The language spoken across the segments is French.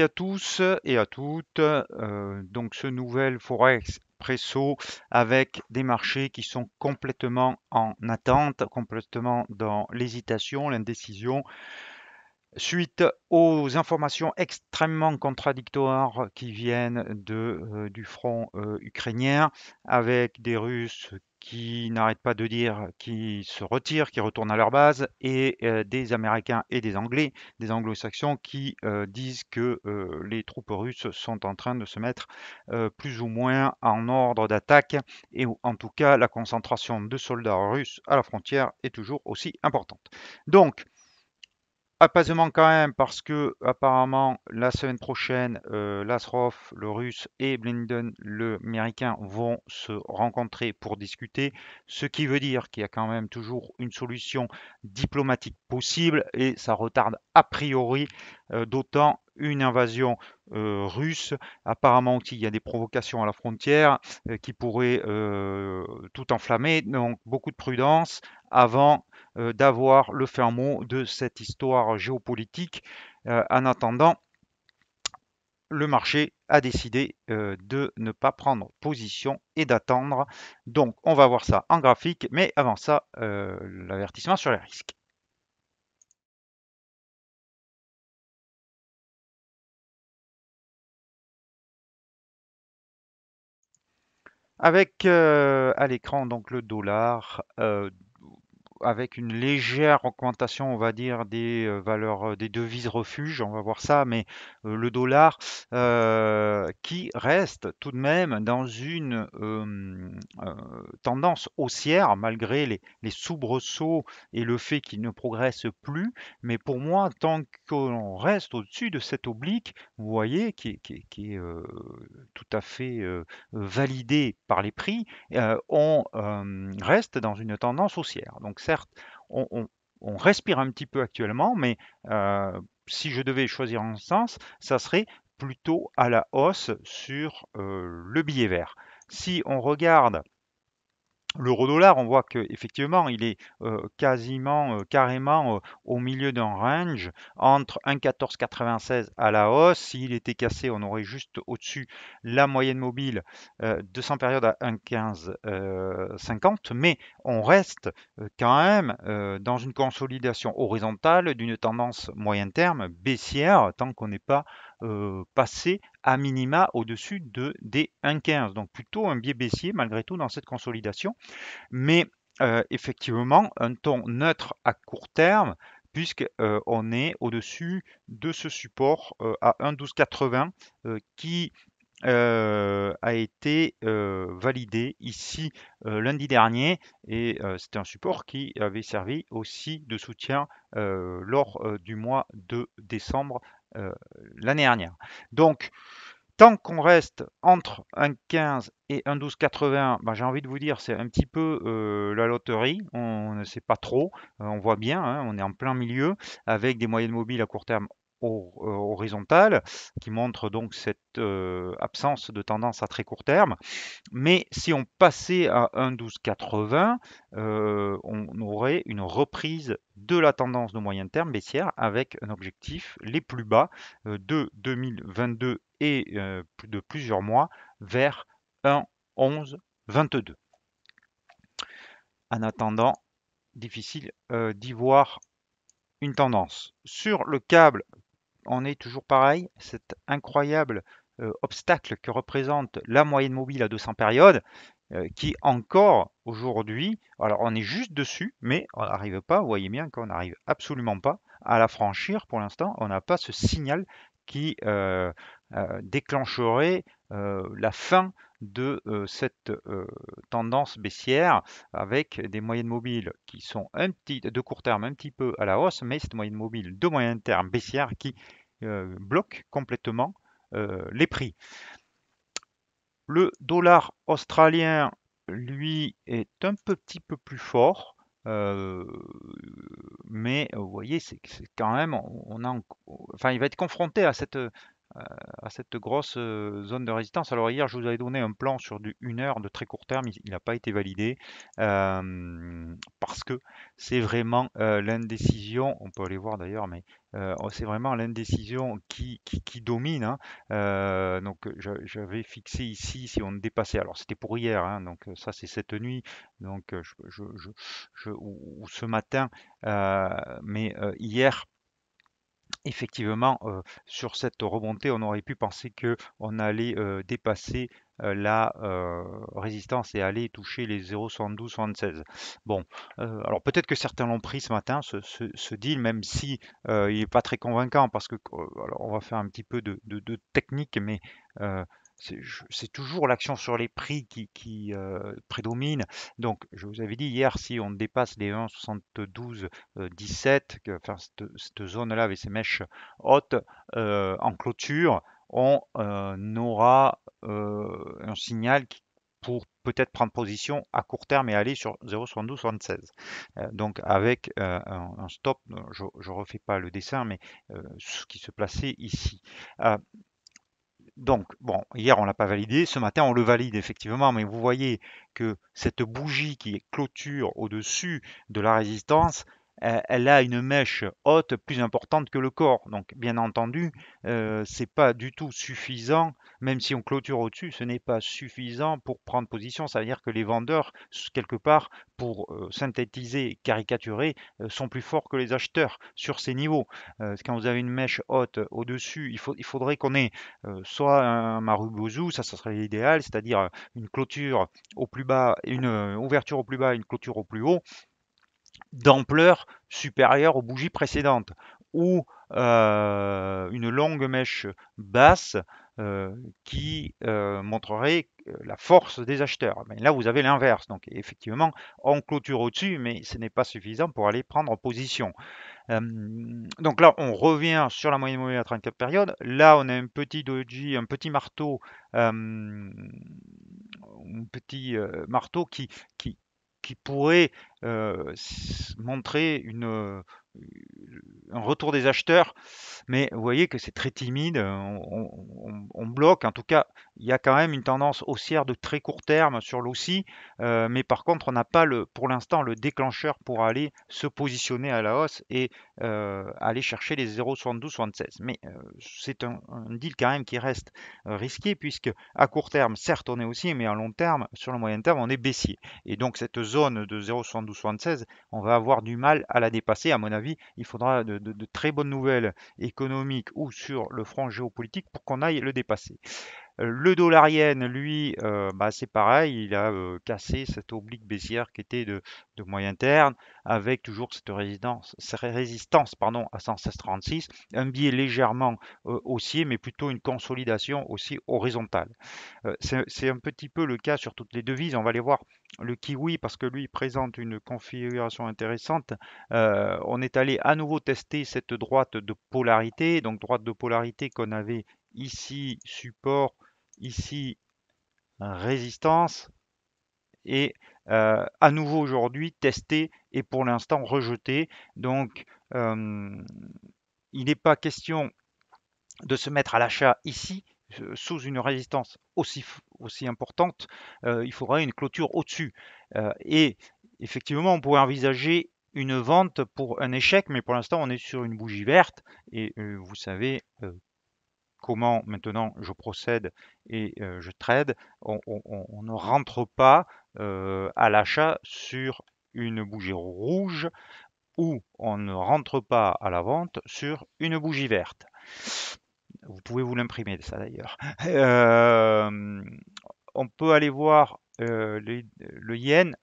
à tous et à toutes. Euh, donc ce nouvel Forex Presso avec des marchés qui sont complètement en attente, complètement dans l'hésitation, l'indécision suite aux informations extrêmement contradictoires qui viennent euh, du front euh, ukrainien, avec des Russes qui n'arrêtent pas de dire qu'ils se retirent, qu'ils retournent à leur base, et euh, des Américains et des Anglais, des Anglo-Saxons, qui disent que les troupes russes sont en train de se mettre plus ou moins en ordre d'attaque, et en tout cas la concentration de soldats russes à la frontière est toujours aussi importante. Donc, Apaisement quand même parce que apparemment la semaine prochaine, euh, le russe, et Blinden, le américain, vont se rencontrer pour discuter. Ce qui veut dire qu'il y a quand même toujours une solution diplomatique possible et ça retarde a priori euh, d'autant une invasion euh, russe. Apparemment aussi, il y a des provocations à la frontière euh, qui pourraient tout enflammer. Donc beaucoup de prudence avant euh, d'avoir le fin de cette histoire géopolitique. Euh, en attendant, le marché a décidé euh, de ne pas prendre position et d'attendre. Donc on va voir ça en graphique, mais avant ça, l'avertissement sur les risques. avec à l'écran donc le dollar, avec une légère augmentation, on va dire, des euh, valeurs euh, des devises refuge on va voir ça, mais euh, le dollar qui reste tout de même dans une tendance haussière malgré les, soubresauts et le fait qu'il ne progresse plus. Mais pour moi, tant qu'on reste au-dessus de cette oblique, vous voyez, qui, qui est tout à fait validé par les prix, on reste dans une tendance haussière. Donc ça certes, on, respire un petit peu actuellement, mais euh, si je devais choisir un sens, ça serait plutôt à la hausse sur euh, le billet vert. Si on regarde L'euro-dollar, on voit qu'effectivement, il est euh, quasiment, euh, carrément euh, au milieu d'un range entre 1,1496 à la hausse. S'il était cassé, on aurait juste au-dessus la moyenne mobile de 100 périodes à 1,1550. mais on reste quand même dans une consolidation horizontale d'une tendance moyen terme baissière tant qu'on n'est pas euh, passer à minima au-dessus de, des 1,15. Donc plutôt un biais baissier malgré tout dans cette consolidation. Mais euh, effectivement, un ton neutre à court terme puisqu'on euh, on est au-dessus de ce support à 1,1280 qui a été validé ici lundi dernier et c'était un support qui avait servi aussi de soutien lors du mois de décembre euh, l'année dernière. Donc, tant qu'on reste entre un 15 et un 12,80, bah, j'ai envie de vous dire, c'est un petit peu euh, la loterie. On ne sait pas trop. Euh, on voit bien, hein, on est en plein milieu avec des moyennes mobiles à court terme euh, horizontale, qui montre donc cette euh, absence de tendance à très court terme. Mais si on passait à 1,1280, euh, on aurait une reprise de la tendance de moyen terme baissière avec un objectif les plus bas de 2022 et de plusieurs mois vers 1,1122. En attendant, difficile d'y voir une tendance. Sur le câble on est toujours pareil, cet incroyable euh, obstacle que représente la moyenne mobile à 200 périodes, euh, qui encore aujourd'hui, alors on est juste dessus, mais on n'arrive pas, vous voyez bien qu'on n'arrive absolument pas à la franchir pour l'instant, on n'a pas ce signal qui euh, euh, déclencherait euh, la fin de cette tendance baissière avec des moyennes mobiles qui sont un petit, de court terme un petit peu à la hausse, mais cette moyenne mobile de moyen terme baissière qui bloque complètement les prix. Le dollar australien, lui, est un petit peu plus fort. Euh, mais vous voyez, c'est quand même, on, on a, enfin, il va être confronté à cette, à cette grosse euh, zone de résistance. Alors hier, je vous avais donné un plan sur du 1 heure de très court terme, il n'a pas été validé euh, parce que c'est vraiment euh, l'indécision, on peut aller voir d'ailleurs, mais oh, c'est vraiment l'indécision qui, domine. Hein. donc j'avais fixé ici si on dépassait. Alors c'était pour hier, hein, donc ça c'est cette nuit, donc ou, ce matin, mais hier effectivement, euh, sur cette remontée, on aurait pu penser que on allait euh, dépasser euh, la résistance et aller toucher les 0,72, 76. Bon, alors peut-être que certains l'ont pris ce matin, ce, deal, même si il n'est pas très convaincant, parce que alors on va faire un petit peu de, de technique, mais c'est toujours l'action sur les prix qui, euh, prédomine. Donc, je vous avais dit hier, si on dépasse les 172,17, euh, cette, zone-là avec ces mèches hautes euh, en clôture, on aura un signal pour peut-être prendre position à court terme et aller sur 0,72,76. donc avec un, stop, je ne refais pas le dessin, mais ce qui se plaçait ici. Donc, bon, hier on ne l'a pas validé, ce matin on le valide effectivement, mais vous voyez que cette bougie qui est clôture au-dessus de la résistance, euh, elle a une mèche haute plus importante que le corps. Donc, bien entendu, euh, c'est pas du tout suffisant, même si on clôture au-dessus, ce n'est pas suffisant pour prendre position. Ça veut dire que les vendeurs, quelque part, pour euh, synthétiser, caricaturer, euh, sont plus forts que les acheteurs sur ces niveaux. quand vous avez une mèche haute au-dessus, il, il faudrait qu'on ait soit un marubozu, ça, ça serait l'idéal, c'est-à-dire une clôture au plus bas, une ouverture au plus bas, une clôture au plus haut d'ampleur supérieure aux bougies précédentes ou euh, une longue mèche basse euh, qui euh, montrerait la force des acheteurs. Mais là, vous avez l'inverse. Donc, effectivement, on clôture au-dessus, mais ce n'est pas suffisant pour aller prendre position. donc là, on revient sur la moyenne mobile à 34 périodes. Là, on a un petit doji, un petit marteau, un petit marteau qui, qui pourrait euh, montrer une, euh, un retour des acheteurs, mais vous voyez que c'est très timide, euh, on, bloque, en tout cas, il y a quand même une tendance haussière de très court terme sur l'aussi, mais par contre, on n'a pas le, pour l'instant le déclencheur pour aller se positionner à la hausse et aller chercher les 0,72-76. Mais c'est un, deal quand même qui reste risqué, puisque à court terme, certes, on est aussi, mais à long terme, sur le moyen terme, on est baissier. Et donc, cette zone de 0,72 76, on va avoir du mal à la dépasser. À mon avis, il faudra de, de très bonnes nouvelles économiques ou sur le front géopolitique pour qu'on aille le dépasser. Euh, le dollarienne, lui, euh, bah, c'est pareil, il a euh, cassé cette oblique baissière qui était de, moyen terme, avec toujours cette résistance, résistance pardon, à 116,36, un biais légèrement haussier, mais plutôt une consolidation aussi horizontale. c'est un petit peu le cas sur toutes les devises, on va aller voir le kiwi parce que lui présente une configuration intéressante. on est allé à nouveau tester cette droite de polarité, donc droite de polarité qu'on avait ici support ici euh, résistance et euh, à nouveau aujourd'hui testé et pour l'instant rejeté. Donc euh, il n'est pas question de se mettre à l'achat ici sous une résistance aussi, aussi importante, il faudra une clôture au-dessus. et effectivement, on pourrait envisager une vente pour un échec, mais pour l'instant, on est sur une bougie verte. Et vous savez comment maintenant je procède et euh, je trade, on, ne rentre pas euh, à l'achat sur une bougie rouge ou on ne rentre pas à la vente sur une bougie verte. Vous pouvez vous l'imprimer ça d'ailleurs. Euh, on peut aller voir le, le, yen,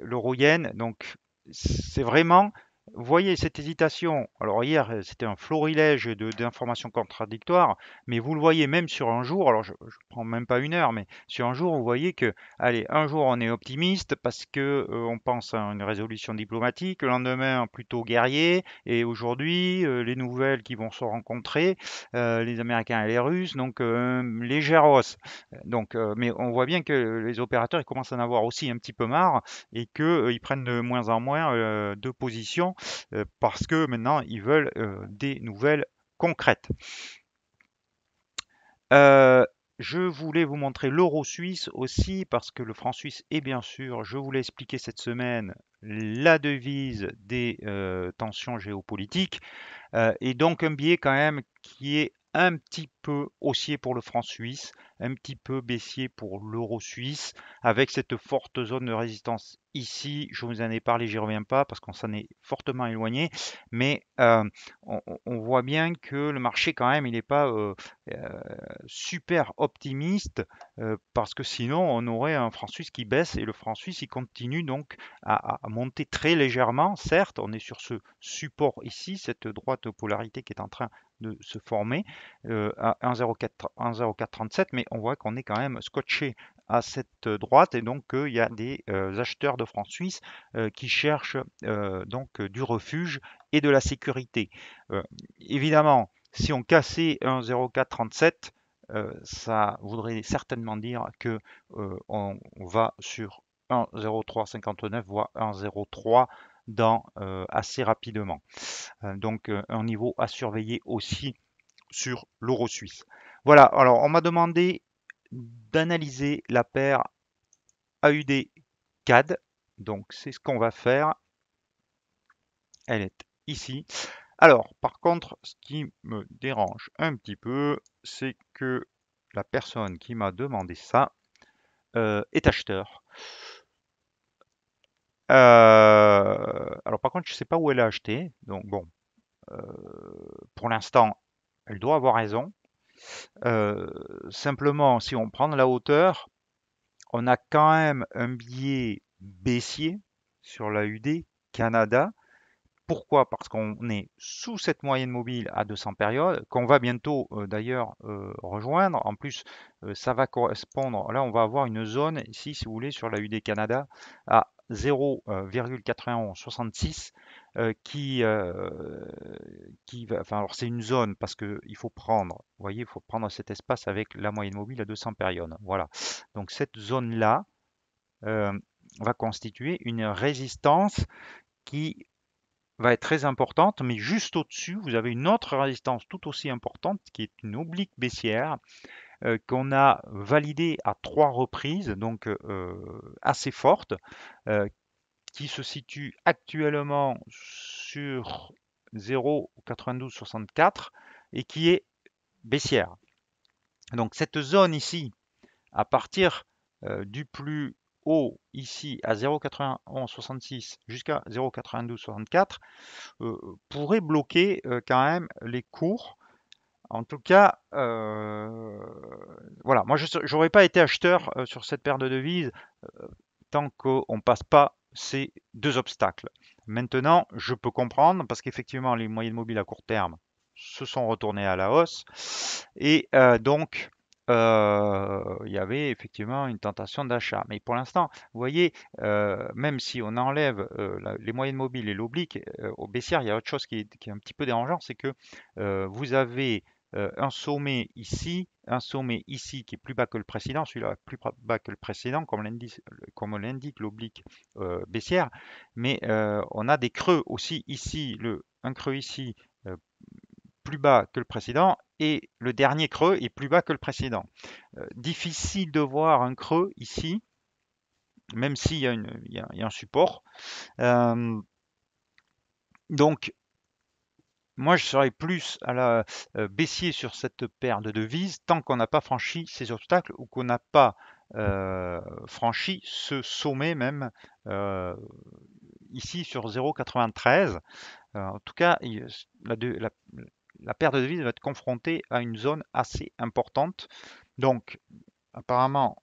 l'euro yen. Donc c'est vraiment voyez cette hésitation. Alors hier, euh, c'était un florilège d'informations contradictoires, mais vous le voyez même sur un jour, alors je, ne prends même pas une heure, mais sur un jour, vous voyez que, allez, un jour on est optimiste parce que euh, on pense à une résolution diplomatique, le lendemain plutôt guerrier, et aujourd'hui euh, les nouvelles qui vont se rencontrer, les Américains et les Russes, donc légère hausse. Donc, mais on voit bien que les opérateurs ils commencent à en avoir aussi un petit peu marre et qu'ils prennent de moins en moins de positions euh, parce que maintenant, ils veulent euh, des nouvelles concrètes. Euh, je voulais vous montrer l'euro suisse aussi parce que le franc suisse est bien sûr, je vous l'ai expliqué cette semaine, la devise des tensions géopolitiques et donc un billet quand même qui est un petit peu haussier pour le franc suisse, un petit peu baissier pour l'euro suisse, avec cette forte zone de résistance ici. Je vous en ai parlé, j'y reviens pas parce qu'on s'en est fortement éloigné, mais euh, on, voit bien que le marché quand même, il n'est pas euh, euh, super optimiste parce que sinon on aurait un franc suisse qui baisse et le franc suisse il continue donc à, monter très légèrement. Certes, on est sur ce support ici, cette droite polarité qui est en train de se former euh, à 1,0437, mais on voit qu'on est quand même scotché à cette droite et donc il y a des euh, acheteurs de francs suisses euh, qui cherchent donc du refuge et de la sécurité. évidemment, si on cassait 1,0437, ça voudrait certainement dire que on va sur 1,0359 voire 1,03 dans, euh, assez rapidement. Euh, donc euh, un niveau à surveiller aussi sur l'euro suisse. Voilà, alors on m'a demandé d'analyser la paire AUD CAD. Donc c'est ce qu'on va faire. Elle est ici. Alors par contre, ce qui me dérange un petit peu, c'est que la personne qui m'a demandé ça est acheteur. Euh, alors par contre, je ne sais pas où elle a acheté. Donc bon, euh, pour l'instant, elle doit avoir raison. Euh, simplement, si on prend la hauteur, on a quand même un billet baissier sur la UD Canada. Pourquoi Parce qu'on est sous cette moyenne mobile à 200 périodes, qu'on va bientôt d'ailleurs rejoindre. En plus, ça va correspondre, là on va avoir une zone ici, si vous voulez, sur la UD Canada à 0,9166 euh, euh, qui, euh, qui va, enfin alors c'est une zone parce que il faut prendre, vous voyez, il faut prendre cet espace avec la moyenne mobile à 200 périodes. Voilà. Donc cette zone là va constituer une résistance qui va être très importante, mais juste au-dessus, vous avez une autre résistance tout aussi importante qui est une oblique baissière euh, qu'on a validé à trois reprises, donc euh, assez forte, euh, qui se situe actuellement sur 0,9264 et qui est baissière. Donc cette zone ici, à partir du plus haut ici à 0,9166 jusqu'à 0,9264, pourrait bloquer quand même les cours en tout cas, euh, voilà, moi je n'aurais pas été acheteur euh, sur cette paire de devises euh, tant qu'on ne passe pas ces deux obstacles. Maintenant, je peux comprendre parce qu'effectivement, les moyennes mobiles à court terme se sont retournées à la hausse et donc il y avait effectivement une tentation d'achat. Mais pour l'instant, vous voyez, même si on enlève les moyennes mobiles et l'oblique, au baissière, il y a autre chose qui est un petit peu dérangeant c'est que vous avez euh, un sommet ici, un sommet ici qui est plus bas que le précédent, celui-là plus bas que le précédent, comme l'indique l'oblique euh, baissière, mais euh, on a des creux aussi ici, un creux ici plus bas que le précédent, et le dernier creux est plus bas que le précédent. difficile de voir un creux ici, même s'il y, a un support. donc moi, je serais plus à la euh, baissier sur cette paire de devises tant qu'on n'a pas franchi ces obstacles ou qu'on n'a pas euh, franchi ce sommet même euh, ici sur 0,93. en tout cas, la, paire de devises va être confrontée à une zone assez importante. Donc, apparemment,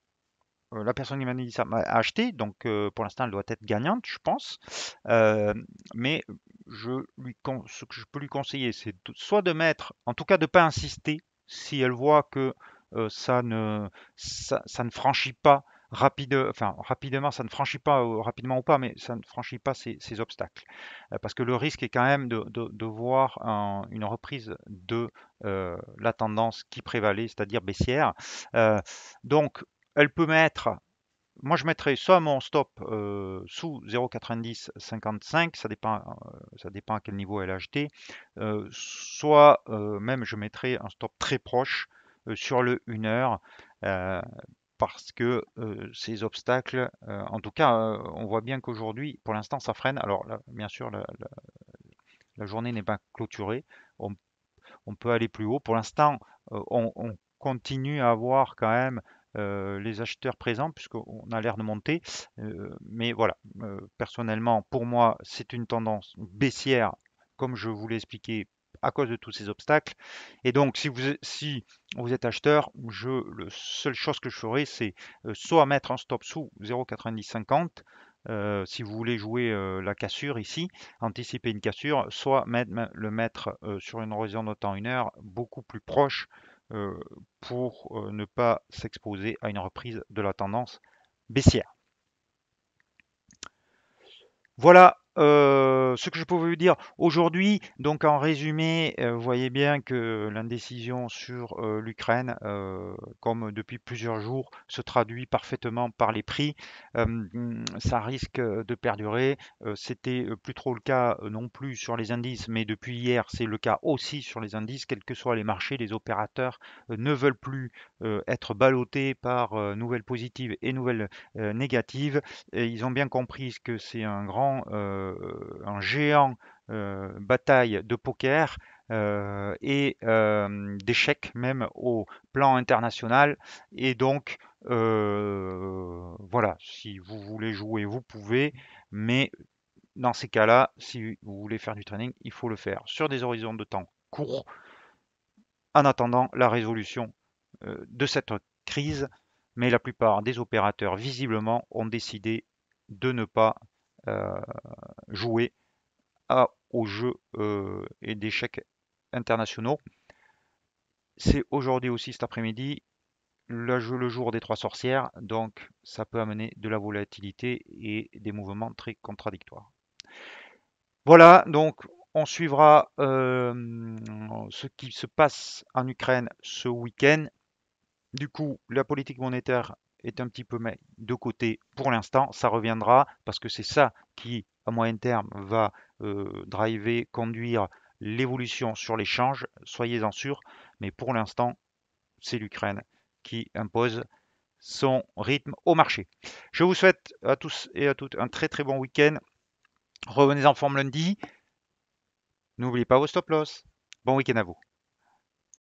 la personne qui m'a dit ça m'a acheté, donc pour l'instant elle doit être gagnante, je pense. mais je ce que je peux lui conseiller, c'est soit de mettre, en tout cas de ne pas insister, si elle voit que euh, ça, ne, franchit pas rapide, enfin, rapidement, ça ne franchit pas, euh, rapidement ou pas, mais ça ne franchit pas ces, obstacles. Euh, parce que le risque est quand même de, voir une reprise de la tendance qui prévalait, c'est-à-dire baissière. donc, elle peut mettre moi, je mettrais soit mon stop euh, sous 0,9055, ça dépend, euh, ça dépend à quel niveau elle a acheté, euh, soit même je mettrais un stop très proche sur le 1 heure, parce que ces obstacles, en tout cas, on voit bien qu'aujourd'hui, pour l'instant, ça freine. Alors, bien sûr, la, journée n'est pas clôturée, on, peut aller plus haut. Pour l'instant, on, continue à avoir quand même euh, les acheteurs présents, puisqu'on a l'air de monter. Euh, mais voilà, euh, personnellement, pour moi, c'est une tendance baissière, comme je vous l'ai expliqué, à cause de tous ces obstacles. Et donc, si vous, si vous êtes acheteur, je, la seule chose que je ferai, c'est soit mettre un stop sous 0,9050. si vous voulez jouer la cassure ici, anticiper une cassure, soit même le mettre sur une horizon de temps une heure beaucoup plus proche euh, pour euh, ne pas s'exposer à une reprise de la tendance baissière. Voilà euh, ce que je pouvais vous dire aujourd'hui, donc en résumé, euh, vous voyez bien que l'indécision sur euh, l'Ukraine, comme depuis plusieurs jours, se traduit parfaitement par les prix. ça risque de perdurer. C'était plus trop le cas non plus sur les indices, mais depuis hier, c'est le cas aussi sur les indices. Quels que soient les marchés, les opérateurs ne veulent plus euh, être ballottés par euh, nouvelles positives et nouvelles euh, négatives. ils ont bien compris que c'est un grand, un géant bataille de poker. et d'échecs même au plan international et donc voilà si vous voulez jouer vous pouvez mais dans ces cas-là, si vous voulez faire du training, il faut le faire sur des horizons de temps courts, en attendant la résolution euh, de cette crise, mais la plupart des opérateurs, visiblement, ont décidé de ne pas euh, jouer à, aux jeux euh, et d'échecs internationaux. C'est aujourd'hui aussi cet après-midi le, jeu, le jour des trois sorcières, donc ça peut amener de la volatilité et des mouvements très contradictoires. Voilà, donc on suivra ce qui se passe en Ukraine ce week-end. Du coup, la politique monétaire est un petit peu de côté pour l'instant. Ça reviendra parce que c'est ça qui, à moyen terme, va euh, driver, conduire l'évolution sur l'échange. Soyez-en sûrs. Mais pour l'instant, c'est l'Ukraine qui impose son rythme au marché. Je vous souhaite à tous et à toutes un très très bon week-end. Revenez en forme lundi. N'oubliez pas vos stop-loss. Bon week-end à vous.